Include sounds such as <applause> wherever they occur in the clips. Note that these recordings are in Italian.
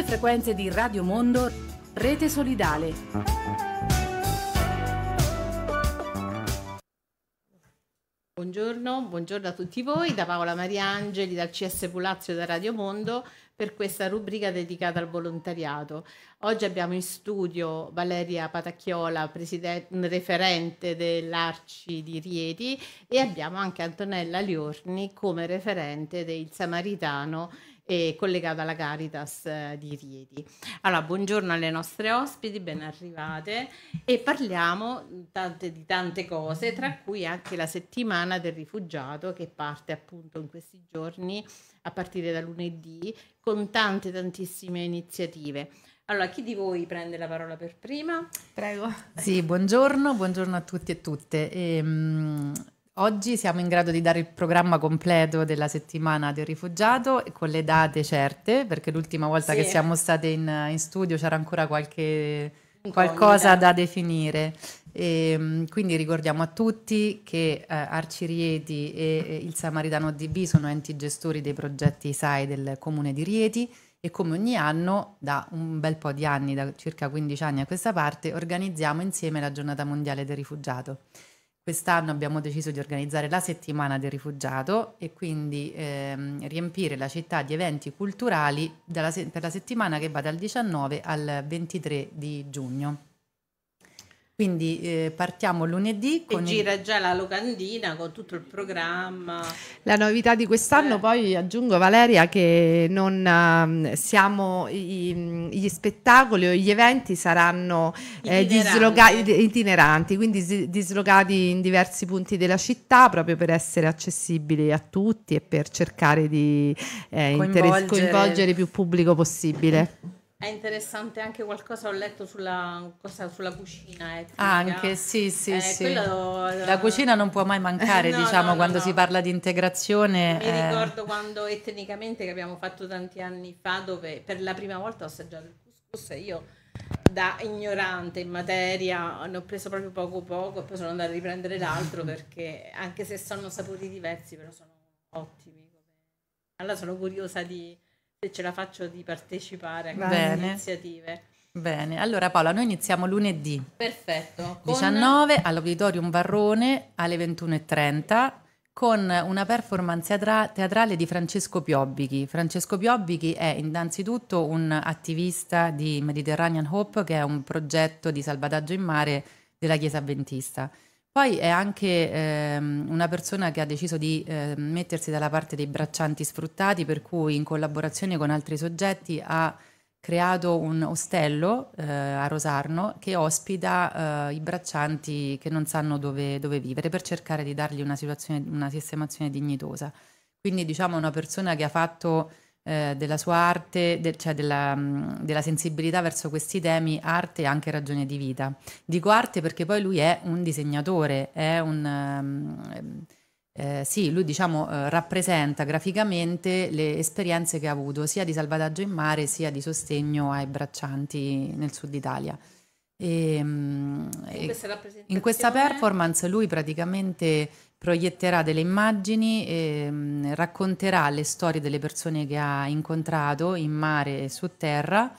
sulle frequenze di Radio Mondo, Rete Solidale. Buongiorno, buongiorno a tutti voi, da Paola Mariangeli, dal CS Pulazio da Radio Mondo, per questa rubrica dedicata al volontariato. Oggi abbiamo in studio Valeria Patacchiola, referente dell'Arci di Rieti, e abbiamo anche Antonella Liorni come referente del Samaritano e collegata alla Caritas eh, di Rieti. Allora, buongiorno alle nostre ospiti, ben arrivate e parliamo mm, tante, di tante cose, tra cui anche la settimana del rifugiato che parte appunto in questi giorni a partire da lunedì con tante tantissime iniziative. Allora, chi di voi prende la parola per prima? Prego. Sì, buongiorno, buongiorno a tutti e tutte. E, ehm, mh, Oggi siamo in grado di dare il programma completo della settimana del rifugiato con le date certe, perché l'ultima volta sì. che siamo state in, in studio c'era ancora qualche, qualcosa da definire. E, ehm, quindi ricordiamo a tutti che eh, Arcirieti e, e il Samaritano DB sono enti gestori dei progetti SAI del comune di Rieti e come ogni anno, da un bel po' di anni, da circa 15 anni a questa parte, organizziamo insieme la giornata mondiale del rifugiato. Quest'anno abbiamo deciso di organizzare la settimana del rifugiato e quindi ehm, riempire la città di eventi culturali se- per la settimana che va dal 19 al 23 di giugno. Quindi eh, partiamo lunedì. Con e gira il... già la locandina con tutto il programma. La novità di quest'anno, eh. poi aggiungo Valeria, che non, ehm, siamo, i, gli spettacoli o gli eventi saranno eh, itineranti. itineranti, quindi dislocati in diversi punti della città proprio per essere accessibili a tutti e per cercare di eh, coinvolgere. coinvolgere più pubblico possibile. È interessante anche qualcosa, ho letto sulla, cosa, sulla cucina. Eh, anche, sì, sì, eh, sì. Quello, La cucina non può mai mancare, <laughs> no, diciamo, no, no, quando si parla di integrazione. Mi eh... ricordo quando etnicamente, che abbiamo fatto tanti anni fa, dove per la prima volta ho assaggiato il couscous e io da ignorante in materia ne ho preso proprio poco poco e poi sono andata a riprendere l'altro perché anche se sono saputi diversi però sono ottimi. Allora sono curiosa di se ce la faccio di partecipare a queste iniziative. Bene, allora Paola, noi iniziamo lunedì. Perfetto. Con... 19 all'Auditorium Varrone alle 21.30 con una performance teatrale di Francesco Piobbichi. Francesco Piobbichi è innanzitutto un attivista di Mediterranean Hope, che è un progetto di salvataggio in mare della Chiesa Adventista. Poi è anche ehm, una persona che ha deciso di eh, mettersi dalla parte dei braccianti sfruttati, per cui in collaborazione con altri soggetti ha creato un ostello eh, a Rosarno che ospita eh, i braccianti che non sanno dove, dove, vivere per cercare di dargli una, una sistemazione dignitosa. Quindi diciamo una persona che ha fatto eh, della sua arte, de, cioè della, mm, della, sensibilità verso questi temi, arte e anche ragione di vita. Dico arte perché poi lui è un disegnatore, è un... Ehm, eh, sì, lui diciamo eh, rappresenta graficamente le esperienze che ha avuto sia di salvataggio in mare sia di sostegno ai braccianti nel sud Italia. Ehm, e, in, questa in, questa performance lui praticamente proietterà delle immagini, ehm, racconterà le storie delle persone che ha incontrato in mare e su terra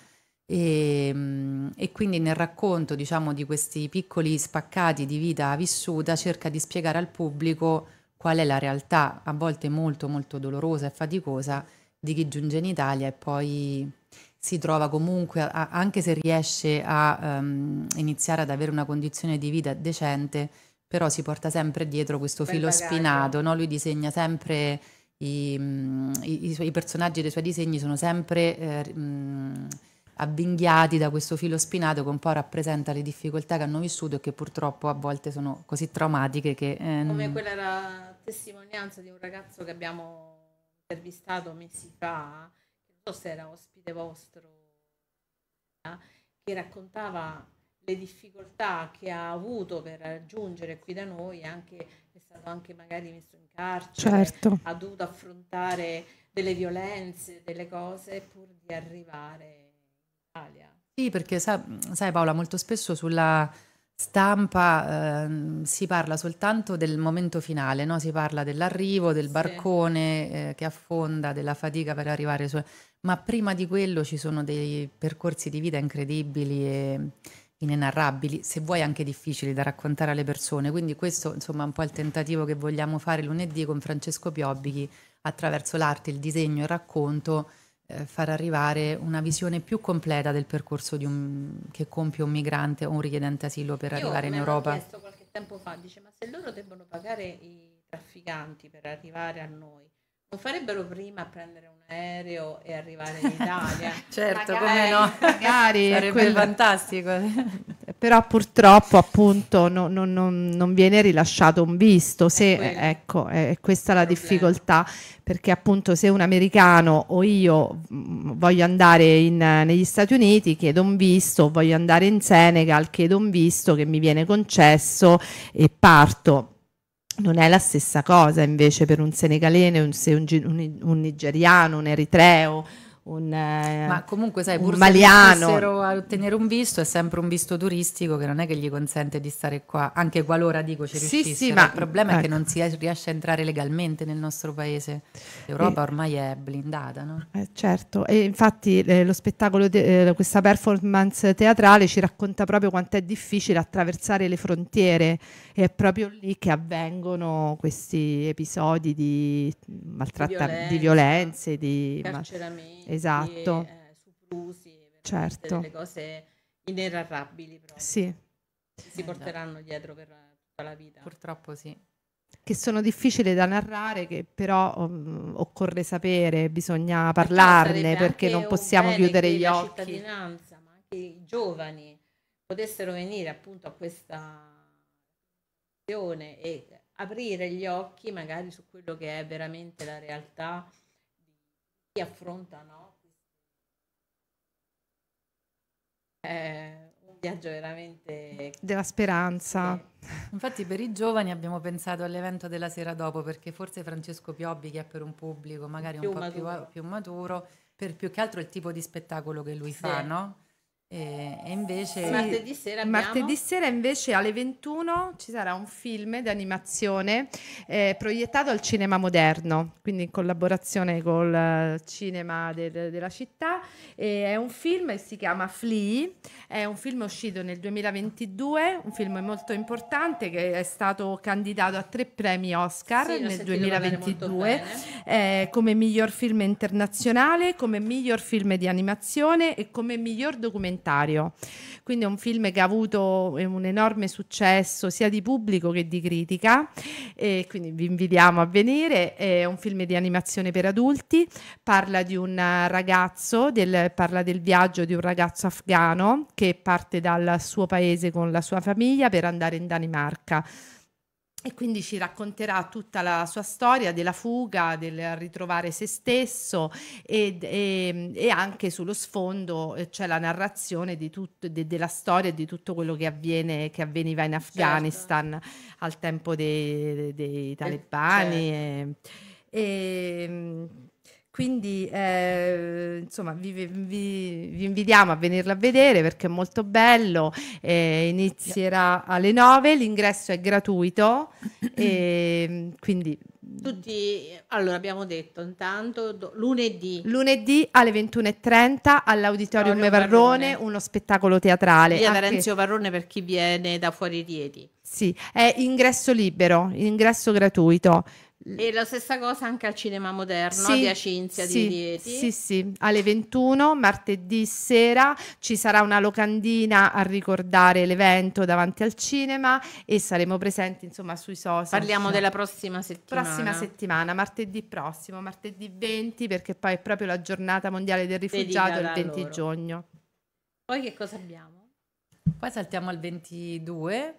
e, ehm, e quindi nel racconto diciamo, di questi piccoli spaccati di vita vissuta cerca di spiegare al pubblico qual è la realtà, a volte molto molto dolorosa e faticosa, di chi giunge in Italia e poi si trova comunque, a, anche se riesce a um, iniziare ad avere una condizione di vita decente, però si porta sempre dietro questo filo bagaglio. spinato, no? lui disegna sempre... I, mm, i, i, suoi, i personaggi dei suoi disegni sono sempre eh, mh, mm, avvinghiati da questo filo spinato che un po' rappresenta le difficoltà che hanno vissuto e che purtroppo a volte sono così traumatiche che... Eh, Come quella era testimonianza di un ragazzo che abbiamo intervistato mesi fa, non so se era ospite vostro, eh, che raccontava le difficoltà che ha avuto per raggiungere qui da noi, anche, è stato anche magari messo in carcere, certo. ha dovuto affrontare delle violenze, delle cose pur di arrivare in Italia. Sì, perché sa, sai Paola, molto spesso sulla stampa eh, si parla soltanto del momento finale, no? si parla dell'arrivo, del barcone eh, che affonda, della fatica per arrivare su, ma prima di quello ci sono dei percorsi di vita incredibili e, inenarrabili, se vuoi anche difficili da raccontare alle persone. Quindi questo insomma è un po' il tentativo che vogliamo fare lunedì con Francesco Piobbichi attraverso l'arte, il disegno, il racconto, eh, far arrivare una visione più completa del percorso un, che compie un migrante o un richiedente asilo per Io arrivare in Europa. Io chiesto qualche tempo fa, dice ma se loro debbono pagare i trafficanti per arrivare a noi, non farebbero prima prendere un aereo e arrivare in Italia? <laughs> certo, magari, come no, magari sarebbe quel... fantastico. <laughs> Però purtroppo appunto no, no, no, non viene rilasciato un visto, se, è eh, ecco, è questa è la problema. difficoltà, perché appunto se un americano o io mm, voglio andare in, eh, negli Stati Uniti chiedo un visto, voglio andare in Senegal chiedo un visto che mi viene concesso e parto non è la stessa cosa invece per un senegalese, un, un, un nigeriano, un eritreo, un, eh, Ma comunque, sai, pur maliano. a ottenere un visto, è sempre un visto turistico che non è che gli consente di stare qua, anche qualora dico ci riuscissero. Sì, sì, ma, il problema ecco. è che ecco. non si riesce a entrare legalmente nel nostro paese. L'Europa eh, ormai è blindata, no? Eh, certo, e infatti eh, lo spettacolo, de- eh, questa performance teatrale ci racconta proprio quanto è difficile attraversare le frontiere è proprio lì che avvengono questi episodi di maltrattamenti, di, violenze, di carceramenti, esatto. eh, soprusi, certo. delle cose inenarrabili proprio. Sì. Si porteranno dietro per tutta la vita. Purtroppo sì che sono difficili da narrare, che però um, occorre sapere, bisogna parlarne perché non possiamo chiudere gli occhi. La cittadinanza, ma anche i giovani potessero venire appunto a questa e aprire gli occhi magari su quello che è veramente la realtà di chi affronta no? è eh, un viaggio veramente della speranza sì. infatti per i giovani abbiamo pensato all'evento della sera dopo perché forse Francesco Piobbi che è per un pubblico magari più un po' maturo. Più, più, maturo per più che altro il tipo di spettacolo che lui sì. fa no? E, e invece martedì sera, martedì sera, invece alle 21 ci sarà un film d'animazione eh, proiettato al cinema moderno, quindi in collaborazione col eh, cinema de- de- della città. E è un film che si chiama Flea, è un film uscito nel 2022, un film molto importante che è stato candidato a tre premi Oscar sì, nel 2022 eh, come miglior film internazionale, come miglior film di animazione e come miglior documentario documentario. Quindi è un film che ha avuto eh, un enorme successo sia di pubblico che di critica e quindi vi invitiamo a venire. È un film di animazione per adulti, parla di un ragazzo, del, parla del viaggio di un ragazzo afghano che parte dal suo paese con la sua famiglia per andare in Danimarca e quindi ci racconterà tutta la sua storia della fuga, del ritrovare se stesso e, e, ehm, e anche sullo sfondo eh, c'è la narrazione tutto, de, della storia di tutto quello che, avviene, che avveniva in certo. Afghanistan certo. al tempo dei, dei eh, talebani. Eh, certo. e, ehm, quindi eh, insomma vi, vi, vi, invitiamo a venirla a vedere perché è molto bello, eh, inizierà alle 9, l'ingresso è gratuito e quindi tutti, allora abbiamo detto intanto do, lunedì. Lunedì alle 21.30 all'Auditorium Varrone, uno spettacolo teatrale. Via anche... da Renzo Varrone per chi viene da fuori Rieti. Sì, è ingresso libero, ingresso gratuito. E la stessa cosa anche al cinema moderno sì, di Acinzia sì, di Rieti. Sì, sì, alle 21 martedì sera ci sarà una locandina a ricordare l'evento davanti al cinema e saremo presenti insomma sui social. Parliamo cioè. della prossima settimana. Prossima settimana, martedì prossimo, martedì 20 perché poi è proprio la giornata mondiale del rifugiato il 20 giugno. Poi che cosa abbiamo? Poi saltiamo al 22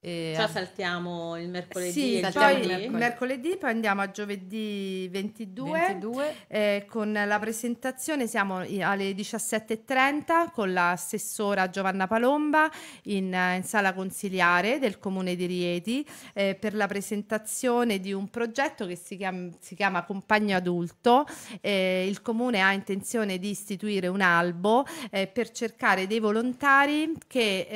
e cioè um, saltiamo il mercoledì sì, e poi il mercoledì. mercoledì, poi andiamo a giovedì 22, 22. Eh, con la presentazione siamo alle 17.30 con l'assessora Giovanna Palomba in, in sala consiliare del comune di Rieti eh, per la presentazione di un progetto che si chiama, si chiama Compagno Adulto eh, il comune ha intenzione di istituire un albo eh, per cercare dei volontari che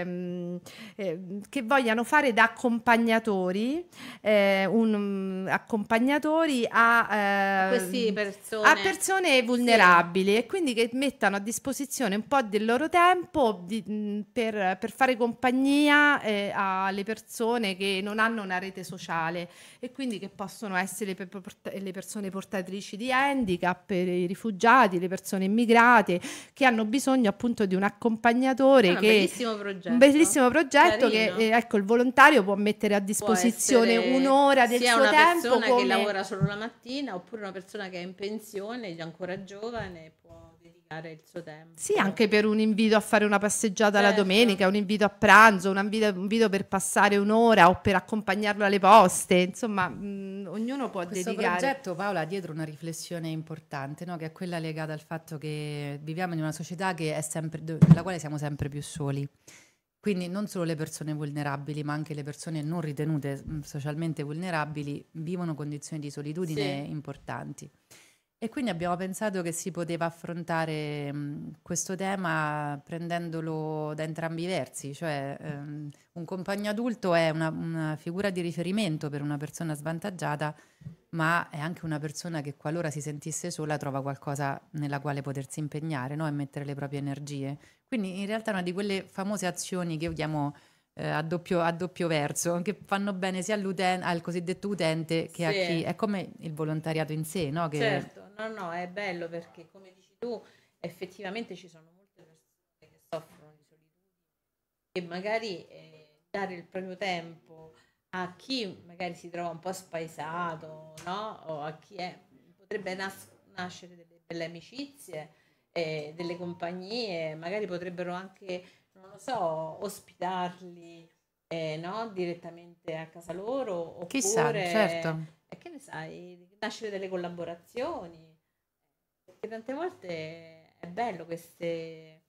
ehm, ehm, che vogliano fare da accompagnatori, eh, un, mm, accompagnatori a, eh, persone. a, persone. vulnerabili sì. e quindi che mettano a disposizione un po' del loro tempo di, mm, per, per, fare compagnia eh, alle persone che non hanno una rete sociale e quindi che possono essere le, le persone portatrici di handicap, i rifugiati, le persone immigrate che hanno bisogno appunto di un accompagnatore. È ah, un che, bellissimo progetto. Un bellissimo progetto Carino. che eh, ecco, il volontario può mettere a disposizione un'ora del suo tempo. Sia una persona come... che lavora solo la mattina oppure una persona che è in pensione, è ancora giovane, può dedicare il suo tempo. Sì, anche per un invito a fare una passeggiata certo. la domenica, un invito a pranzo, un invito, un invito per passare un'ora o per accompagnarlo alle poste, insomma, mh, mm, ognuno può Questo dedicare. Questo progetto, Paola, ha dietro una riflessione importante, no? che è quella legata al fatto che viviamo in una società sempre, della quale siamo sempre più soli quindi non solo le persone vulnerabili, ma anche le persone non ritenute mm, socialmente vulnerabili vivono condizioni di solitudine sì. importanti. E quindi abbiamo pensato che si poteva affrontare mh, questo tema prendendolo da entrambi i versi, cioè ehm, un compagno adulto è una, una, figura di riferimento per una persona svantaggiata, ma è anche una persona che qualora si sentisse sola trova qualcosa nella quale potersi impegnare no? e mettere le proprie energie. Quindi in realtà è una di quelle famose azioni che io chiamo eh, a, doppio, a, doppio, verso, che fanno bene sia al cosiddetto utente che sì. a chi... È come il volontariato in sé, no? Che... Certo, no, no, è bello perché come dici tu, effettivamente ci sono molte persone che soffrono di solitudine e magari eh, dare il proprio tempo a chi magari si trova un po' spaesato, no? O a chi è, potrebbe nas- nascere delle belle amicizie, eh, delle compagnie, magari potrebbero anche non lo so, ospitarli eh, no? direttamente a casa loro oppure, Chissà, certo. E eh, che ne sai, nascere delle collaborazioni. Perché tante volte è bello queste,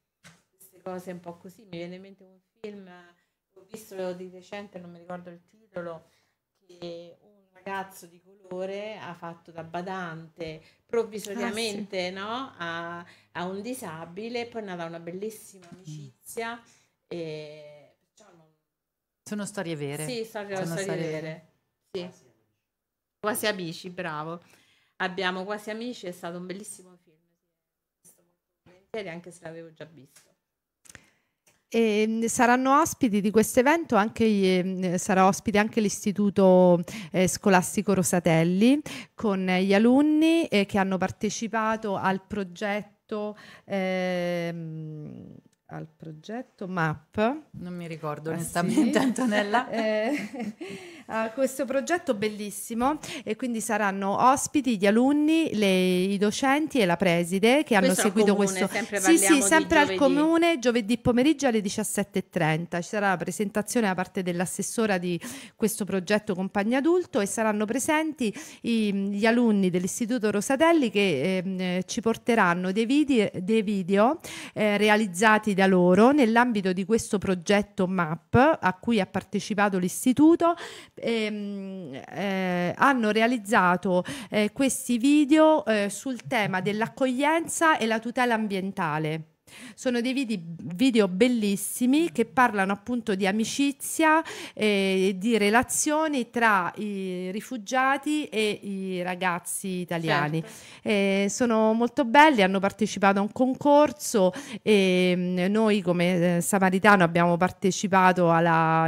queste cose un po' così. Mi viene in mente un film, ho visto di recente, non mi ricordo il titolo, che un ragazzo di colore ha fatto da badante provvisoriamente ah, sì. no? a, a, un disabile, poi è nata una bellissima mm. amicizia. E... Non... Sono storie vere. Sì, storie, Sono storie, storie vere. Sì. Quasi amici, bravo. Abbiamo Quasi amici, è stato un bellissimo film. Ieri anche se l'avevo già visto. E ehm, saranno ospiti di questo evento anche, eh, sarà ospite anche l'Istituto eh, Scolastico Rosatelli con gli alunni eh, che hanno partecipato al progetto ehm, al progetto MAP. Non mi ricordo ah, onestamente, sì. Antonella. <laughs> eh, <laughs> a questo progetto bellissimo e quindi saranno ospiti gli alunni, le, i docenti e la preside che questo hanno seguito comune, questo. sì, sì, sempre al comune, giovedì pomeriggio alle 17.30. Ci sarà la presentazione da parte dell'assessora di questo progetto Compagni Adulto e saranno presenti i, gli alunni dell'Istituto Rosatelli che eh, ci porteranno dei video, dei video eh, realizzati da da loro nell'ambito di questo progetto MAP a cui ha partecipato l'istituto ehm, eh, hanno realizzato eh, questi video eh, sul tema dell'accoglienza e la tutela ambientale. Sono dei video, video bellissimi che parlano appunto di amicizia, e eh, di relazioni tra i rifugiati e i ragazzi italiani. Certo. Eh, sono molto belli, hanno partecipato a un concorso e mm, noi come eh, Samaritano abbiamo partecipato alla,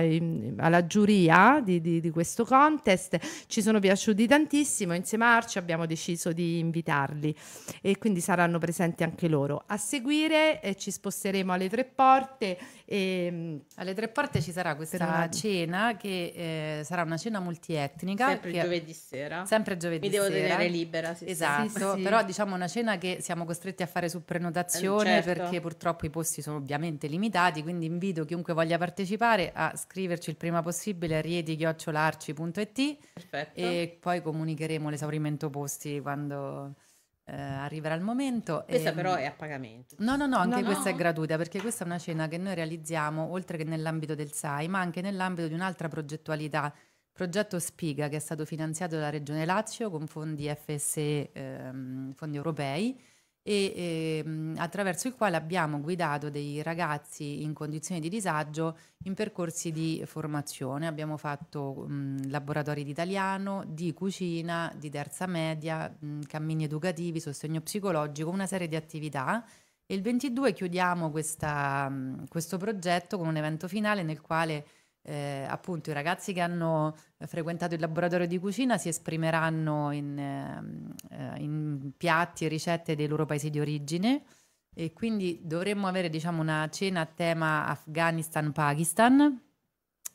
alla giuria di, di, di questo contest, ci sono piaciuti tantissimo, insieme a Arci abbiamo deciso di invitarli e quindi saranno presenti anche loro. A seguire e ci sposteremo alle tre porte. E, ehm, alle tre porte ci sarà questa una... cena che eh, sarà una cena multietnica. Sempre che... giovedì sera. Sempre giovedì sera. Mi devo tenere libera. Sì, esatto, sì, sì. però diciamo una cena che siamo costretti a fare su prenotazione eh, certo. perché purtroppo i posti sono ovviamente limitati, quindi invito chiunque voglia partecipare a scriverci il prima possibile a rieti.arci.it e poi comunicheremo l'esaurimento posti quando eh, arriverà il momento. Questa e... però è a pagamento. No, no, no, anche no, questa no. è gratuita perché questa è una cena che noi realizziamo oltre che nell'ambito del SAI, ma anche nell'ambito di un'altra progettualità, progetto Spiga che è stato finanziato dalla Regione Lazio con fondi FSE, ehm, fondi europei e ehm, attraverso il quale abbiamo guidato dei ragazzi in condizioni di disagio in percorsi di formazione. Abbiamo fatto mh, laboratori di italiano, di cucina, di terza media, mh, cammini educativi, sostegno psicologico, una serie di attività. E il 22 chiudiamo questa, mh, questo progetto con un evento finale nel quale eh, appunto i ragazzi che hanno frequentato il laboratorio di cucina si esprimeranno in, ehm, eh, in piatti e ricette dei loro paesi di origine e quindi dovremmo avere diciamo, una cena a tema Afghanistan-Pakistan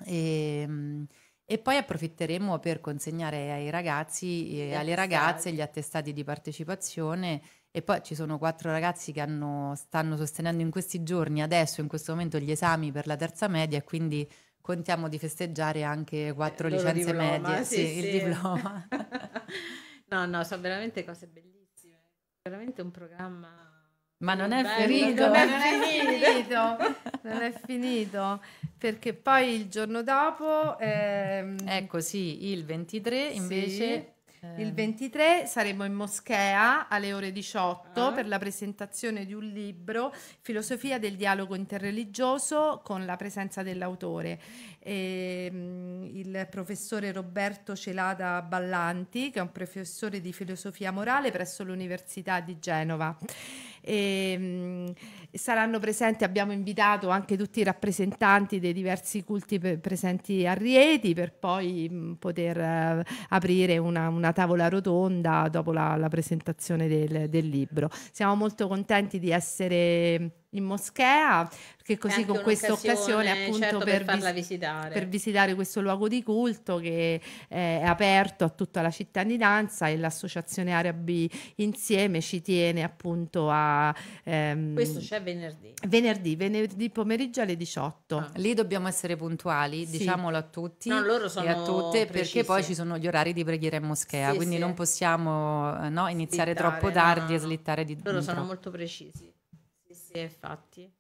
e, ehm, e, poi approfitteremo per consegnare ai ragazzi e alle ragazze gli attestati di partecipazione e poi ci sono quattro ragazzi che hanno, stanno sostenendo in questi giorni, adesso in questo momento, gli esami per la terza media e quindi contiamo di festeggiare anche eh, quattro eh, licenze diploma, medie, sì, sì, il diploma. <laughs> no, no, sono veramente cose bellissime, veramente un programma... Ma non è, Beh, finito. Non, è finito. non è finito, non è finito, perché poi il giorno dopo... Ehm... Ecco sì, il 23 invece il 23 ehm. saremo in moschea alle ore 18 ah. per la presentazione di un libro, Filosofia del dialogo interreligioso, con la presenza dell'autore. E, ehm, il professore Roberto Celada Ballanti, che è un professore di filosofia morale presso l'Università di Genova. E, ehm, saranno presenti, abbiamo invitato anche tutti i rappresentanti dei diversi culti pre presenti a Rieti per poi mh, mm, poter eh, aprire una, una, tavola rotonda dopo la, la presentazione del, del libro. Siamo molto contenti di essere in moschea, perché così con questa occasione certo, appunto certo, per, per, vis visitare. per, visitare. questo luogo di culto che eh, è aperto a tutta la cittadinanza e l'associazione Arabi insieme ci tiene appunto a... Ehm, questo c'è venerdì. Venerdì, venerdì pomeriggio alle 18. Ah. Lì dobbiamo essere puntuali, sì. diciamolo a tutti no, e a tutte precisi. perché poi ci sono gli orari di preghiera in moschea, sì, quindi sì. non possiamo eh, no, iniziare slittare, troppo tardi no, e slittare di... Loro sono molto precisi. Grazie, fatti.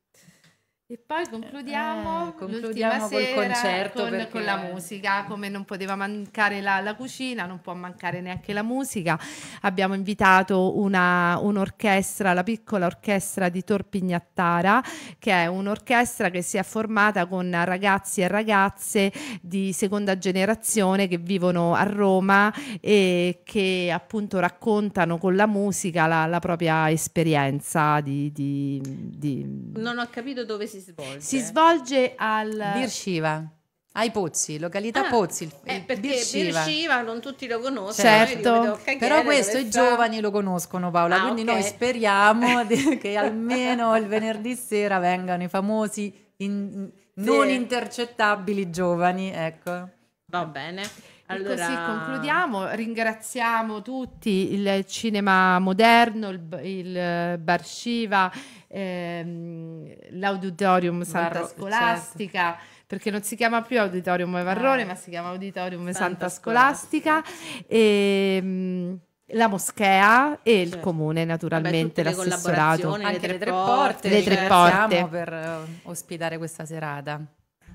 E poi concludiamo, eh, concludiamo col concerto con, perché... con, la musica, come non poteva mancare la, la, cucina, non può mancare neanche la musica. Abbiamo invitato un'orchestra, la piccola orchestra di Torpignattara, che è un'orchestra che si è formata con ragazzi e ragazze di seconda generazione che vivono a Roma e che appunto raccontano con la musica la, la propria esperienza di, di, di... Non ho capito dove si svolge? Si svolge al... Birsciva. Ai Pozzi, località ah, Pozzi, il, eh, perché Birsciva. Birsciva non tutti lo conoscono, certo, però questo i giovani lo conoscono Paola, ah, quindi okay. noi speriamo <laughs> che almeno il venerdì sera vengano i famosi in, sì. non intercettabili giovani, ecco. Va bene. Allora... Così concludiamo, ringraziamo tutti il cinema moderno, il, il Barsciva, ehm, l'auditorium Santa Varro, certo. Scolastica, certo. perché non si chiama più auditorium Varrone, ah, ma si chiama auditorium Santa, Santa Scolastica. Scolastica. E, ehm, mh, la moschea e il cioè, comune naturalmente vabbè, l'assessorato le anche le tre porte, le tre porte. per eh, ospitare questa serata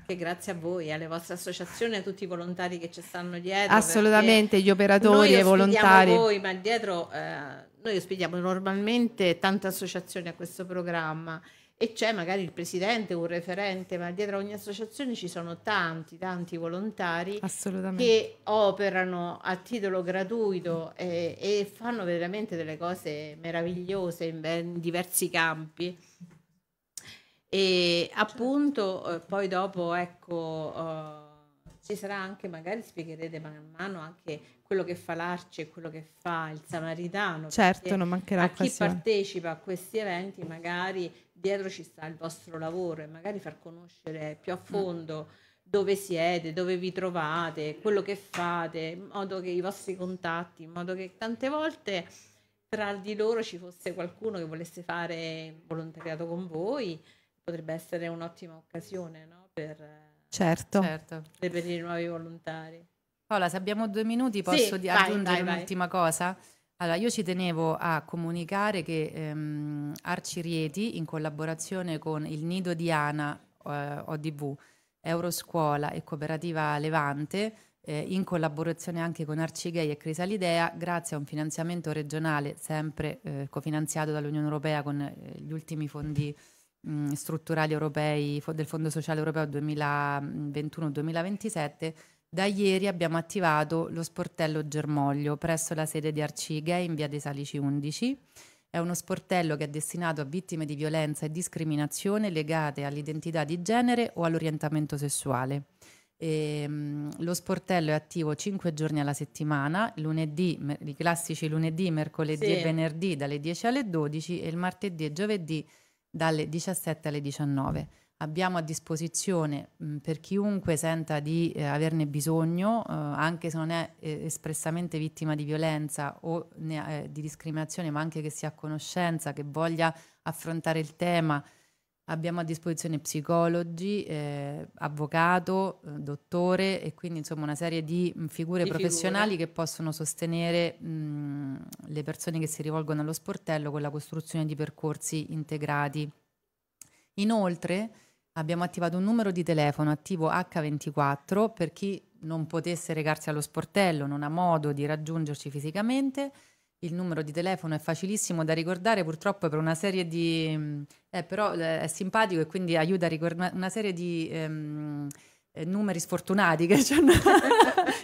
e grazie a voi, alle vostre associazioni, a tutti i volontari che ci stanno dietro. Assolutamente, gli operatori e i volontari. Voi, ma dietro eh, noi ospitiamo normalmente tante associazioni a questo programma e c'è magari il presidente, un referente, ma dietro ogni associazione ci sono tanti, tanti volontari che operano a titolo gratuito e, eh, e, fanno veramente delle cose meravigliose in, in diversi campi. E appunto eh, poi dopo ecco... Uh, ci sarà anche, magari spiegherete man mano anche quello che fa l'Arce e quello che fa il Samaritano. Certo, non mancherà A chi partecipa a questi eventi magari dietro ci sta il vostro lavoro e magari far conoscere più a mm. fondo dove siete, dove vi trovate, quello che fate, in modo che i vostri contatti, in modo che tante volte tra di loro ci fosse qualcuno che volesse fare volontariato con voi, potrebbe essere un'ottima occasione no? per Certo. certo. Per i nuovi volontari. Paola, se abbiamo due minuti posso sì, aggiungere vai, vai, un'ultima vai. cosa? Allora, io ci tenevo a comunicare che ehm, Arci Rieti, in collaborazione con il Nido di Ana eh, ODV, Euroscuola e Cooperativa Levante, eh, in collaborazione anche con Arci Gay e Crisalidea, grazie a un finanziamento regionale sempre eh, cofinanziato dall'Unione Europea con eh, gli ultimi fondi Mm, strutturali europei del Fondo Sociale Europeo 2021-2027, da ieri abbiamo attivato lo sportello Germoglio presso la sede di Arcighe in via dei Salici 11. È uno sportello che è destinato a vittime di violenza e discriminazione legate all'identità di genere o all'orientamento sessuale. E, ehm, lo sportello è attivo 5 giorni alla settimana, lunedì, i classici lunedì, mercoledì sì. e venerdì dalle 10 alle 12 e il martedì e giovedì dalle 17 alle 19. Abbiamo a disposizione mh, per chiunque senta di eh, averne bisogno, eh, anche se non è eh, espressamente vittima di violenza o ne, eh, di discriminazione, ma anche che sia a conoscenza, che voglia affrontare il tema, abbiamo a disposizione psicologi, eh, avvocato, eh, dottore e quindi insomma una serie di mm, figure di professionali figure. che possono sostenere mh, mm, le persone che si rivolgono allo sportello con la costruzione di percorsi integrati. Inoltre abbiamo attivato un numero di telefono attivo H24 per chi non potesse recarsi allo sportello, non ha modo di raggiungerci fisicamente il numero di telefono è facilissimo da ricordare, purtroppo per una serie di... Eh, però eh, è simpatico e quindi aiuta a ricordare una serie di ehm, eh, numeri sfortunati che, <laughs>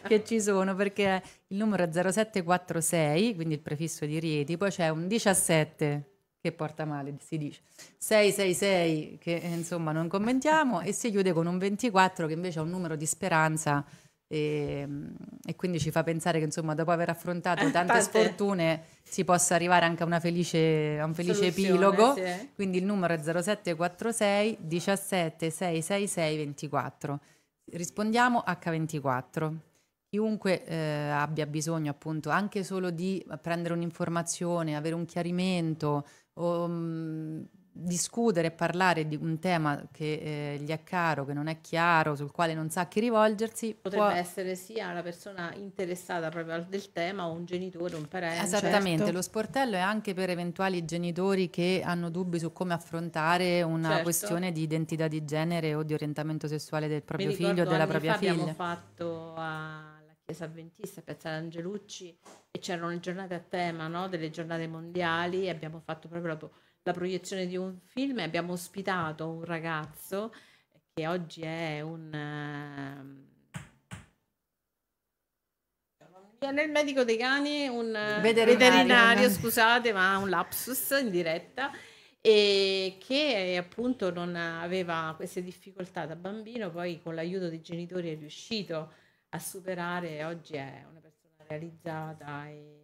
che, ci sono, perché il numero è 0746, quindi il prefisso di Rieti, poi c'è un 17 che porta male, si dice 666 che eh, insomma non commentiamo e si chiude con un 24 che invece è un numero di speranza e, ehm, e, quindi ci fa pensare che insomma dopo aver affrontato eh, tante Tante. sfortune si possa arrivare anche a, una felice, a un felice Soluzione, epilogo sì. quindi il numero è 0746 17 666 24 rispondiamo H24 chiunque eh, abbia bisogno appunto anche solo di prendere un'informazione avere un chiarimento o, mh, mm, discutere e parlare di un tema che eh, gli è caro, che non è chiaro, sul quale non sa a chi rivolgersi. Potrebbe può... essere sia la persona interessata proprio al del tema o un genitore, un parente. Esattamente, certo. lo sportello è anche per eventuali genitori che hanno dubbi su come affrontare una certo. questione di identità di genere o di orientamento sessuale del proprio Mi figlio o della propria figlia. Abbiamo fatto a Chiesa Adventista, Piazza Angelucci, e c'erano le giornate a tema, no? delle giornate mondiali, e abbiamo fatto proprio la la proiezione di un film e abbiamo ospitato un ragazzo che oggi è un... nel ehm, medico dei cani, un veterinario, veterinario scusate, ma un lapsus in diretta e che appunto non aveva queste difficoltà da bambino, poi con l'aiuto dei genitori è riuscito a superare, oggi è una persona realizzata e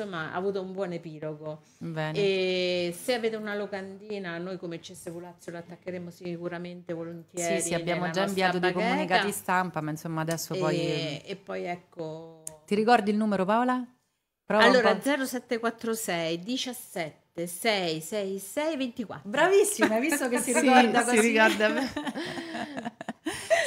insomma ha avuto un buon epilogo. Bene. E se avete una locandina, noi come CS Vulazio l'attaccheremo sicuramente volentieri. Sì, sì, abbiamo già inviato baghetta. dei comunicati stampa, ma insomma adesso poi... E poi ecco... Ti ricordi il numero Paola? Prova allora 0746 17 666 24 bravissima hai visto che si <laughs> ricorda sì, così si ricorda <laughs>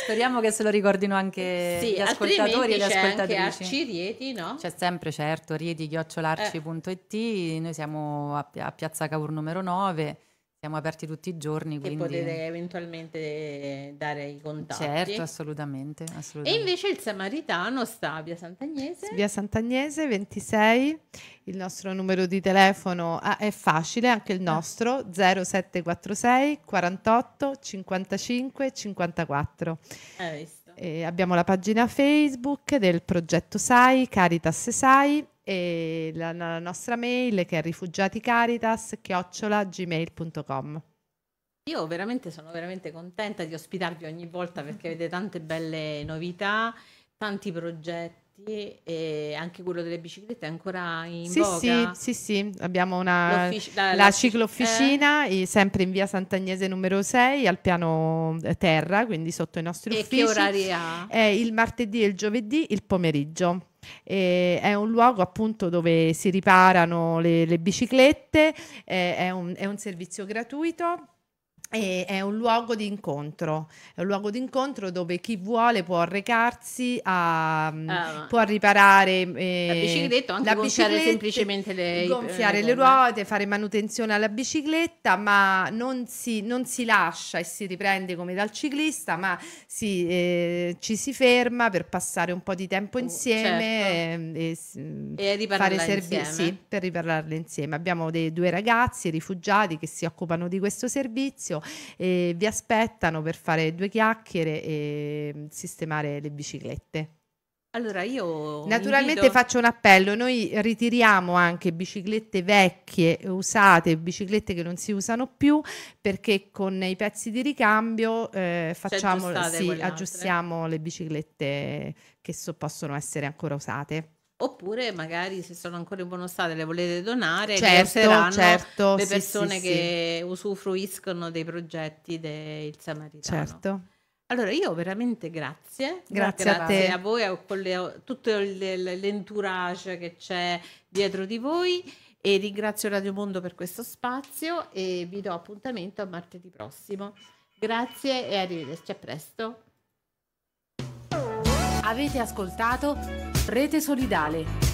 Speriamo che se lo ricordino anche sì, gli ascoltatori e le ascoltatrici. Anche Arci Rieti, no? C'è sempre, certo, rieti-arci.it. Eh. Noi siamo a, a Piazza Cavour numero 9 siamo aperti tutti i giorni. Che quindi... potete eventualmente eh, dare i contatti. Certo, assolutamente, assolutamente. E invece il Samaritano sta a Via Sant'Agnese. Via Sant'Agnese 26. Il nostro numero di telefono ah, è facile, anche il ah. nostro 0746 48 55 54. Eh, abbiamo la pagina Facebook del progetto SAI, Caritas SAI e la, la nostra mail che è rifugiaticaritas.gmail.com io veramente sono veramente contenta di ospitarvi ogni volta perché avete tante belle novità, tanti progetti e anche quello delle biciclette è ancora in sì, voga. Sì, sì, sì, abbiamo una, la, la, ciclofficina eh. sempre in via Sant'Agnese numero 6 al piano eh, terra, quindi sotto i nostri e uffici. E che orari ha? È il martedì e il giovedì, il pomeriggio. Eh, è un luogo appunto dove si riparano le, le biciclette, eh, è, un, è un servizio gratuito e è un luogo di incontro, è un luogo di incontro dove chi vuole può recarsi a, mm, ah, può riparare eh, la bicicletta, anche la gonfiare semplicemente le, gonfiare le, le ruote, fare manutenzione alla bicicletta, ma non si, non si, lascia e si riprende come dal ciclista, ma si, eh, ci si ferma per passare un po' di tempo uh, insieme certo. e, mm, e, mm, e fare servizi sì, per riparlarle insieme. Abbiamo dei due ragazzi rifugiati che si occupano di questo servizio e vi aspettano per fare due chiacchiere e sistemare le biciclette. Allora io naturalmente invito... faccio un appello, noi ritiriamo anche biciclette vecchie, usate, biciclette che non si usano più perché con i pezzi di ricambio eh, facciamo, sì, aggiustiamo le biciclette che so, possono essere ancora usate oppure magari se sono ancora in buono stato e le volete donare, certo, certo le persone sì, sì, che sì. usufruiscono dei progetti del Samaritano. Certo. Allora io veramente grazie. Grazie, grazie a, a, voi, a, a tutto l'entourage che c'è dietro di voi e ringrazio Radio Mondo per questo spazio e vi do appuntamento a martedì prossimo. Grazie e arrivederci a presto. Avete ascoltato Rete Solidale